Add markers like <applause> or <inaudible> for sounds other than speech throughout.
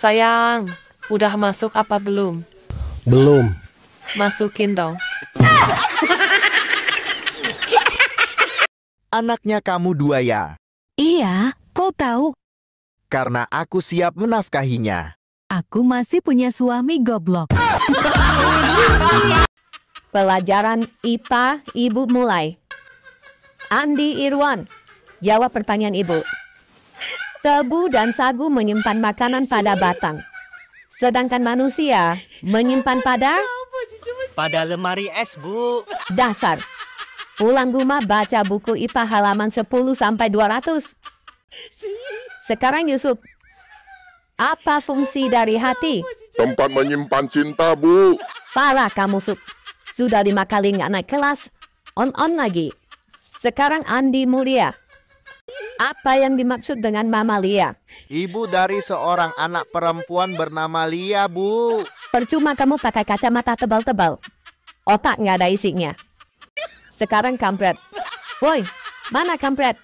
Sayang, udah masuk apa belum? Belum. Masukin dong. Anaknya kamu dua ya? Iya, kau tahu. Karena aku siap menafkahinya. Aku masih punya suami goblok. Pelajaran IPA Ibu mulai. Andi Irwan, jawab pertanyaan Ibu. Tebu dan sagu menyimpan makanan pada batang. Sedangkan manusia menyimpan pada pada lemari es, Bu. Dasar. Pulang rumah baca buku IPA halaman 10 sampai 200. Sekarang Yusuf, apa fungsi dari hati? Tempat menyimpan cinta, Bu. Parah kamu, Sup. Sudah lima kali nggak naik kelas, on-on lagi. Sekarang Andi Mulia, apa yang dimaksud dengan Mama Lia? Ibu dari seorang anak perempuan bernama Lia, Bu. Percuma kamu pakai kacamata tebal-tebal. Otak nggak ada isinya. Sekarang kampret. Woi, mana kampret?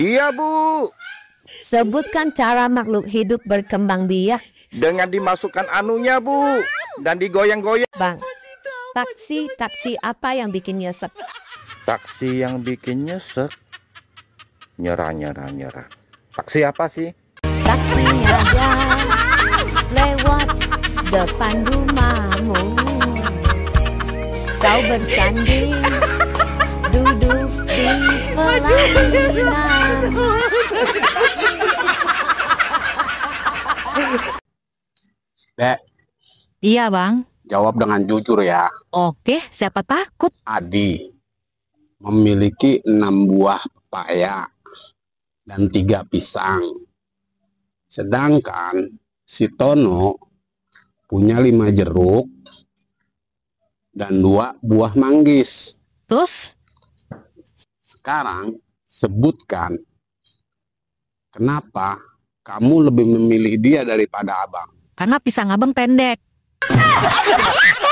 Iya, Bu. Sebutkan cara makhluk hidup berkembang biak. Dengan dimasukkan anunya, Bu. Dan digoyang-goyang. Bang, taksi-taksi apa yang bikin nyesek? Taksi yang bikin nyesek? nyerah nyerah nyerah taksi apa sih taksi raja lewat depan rumahmu kau bersanding duduk di pelaminan <laughs> Dek. Iya, Bang. Jawab dengan jujur ya. Oke, siapa takut? Adi memiliki enam buah pepaya dan tiga pisang. Sedangkan si Tono punya lima jeruk dan dua buah manggis. Terus? Sekarang sebutkan kenapa kamu lebih memilih dia daripada abang? Karena pisang abang pendek. <laughs>